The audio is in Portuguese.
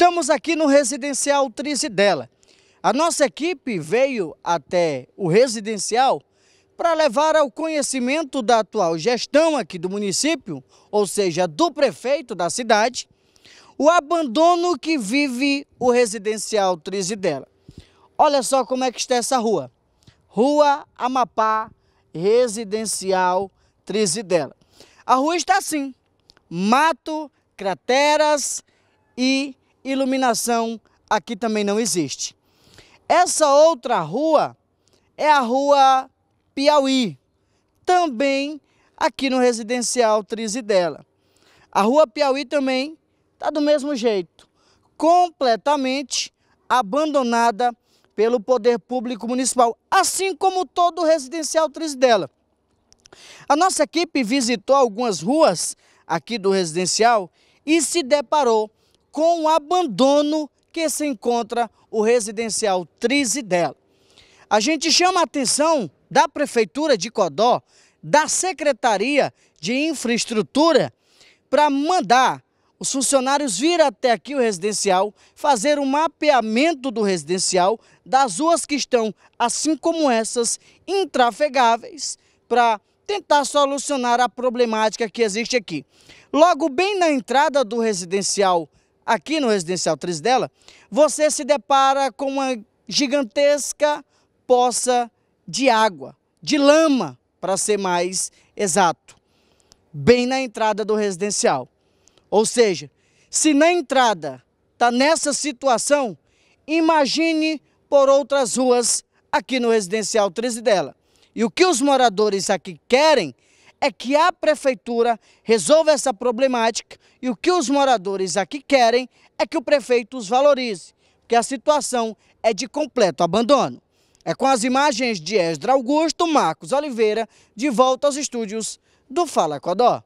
Estamos aqui no residencial Trizidela. A nossa equipe veio até o residencial para levar ao conhecimento da atual gestão aqui do município, ou seja, do prefeito da cidade, o abandono que vive o residencial Trizidela. Olha só como é que está essa rua. Rua Amapá, residencial Trizidela. A rua está assim, mato, crateras e iluminação aqui também não existe. Essa outra rua é a rua Piauí, também aqui no residencial Trizidela. A rua Piauí também está do mesmo jeito, completamente abandonada pelo poder público municipal, assim como todo o residencial Trizidela. A nossa equipe visitou algumas ruas aqui do residencial e se deparou com o abandono que se encontra o residencial Trizidela. A gente chama a atenção da Prefeitura de Codó, da Secretaria de Infraestrutura, para mandar os funcionários vir até aqui o residencial, fazer um mapeamento do residencial, das ruas que estão, assim como essas, intrafegáveis, para tentar solucionar a problemática que existe aqui. Logo bem na entrada do residencial aqui no Residencial dela, você se depara com uma gigantesca poça de água, de lama, para ser mais exato, bem na entrada do residencial. Ou seja, se na entrada está nessa situação, imagine por outras ruas aqui no Residencial dela. E o que os moradores aqui querem é que a prefeitura resolva essa problemática e o que os moradores aqui querem é que o prefeito os valorize, porque a situação é de completo abandono. É com as imagens de Esdra Augusto, Marcos Oliveira, de volta aos estúdios do Fala Codó.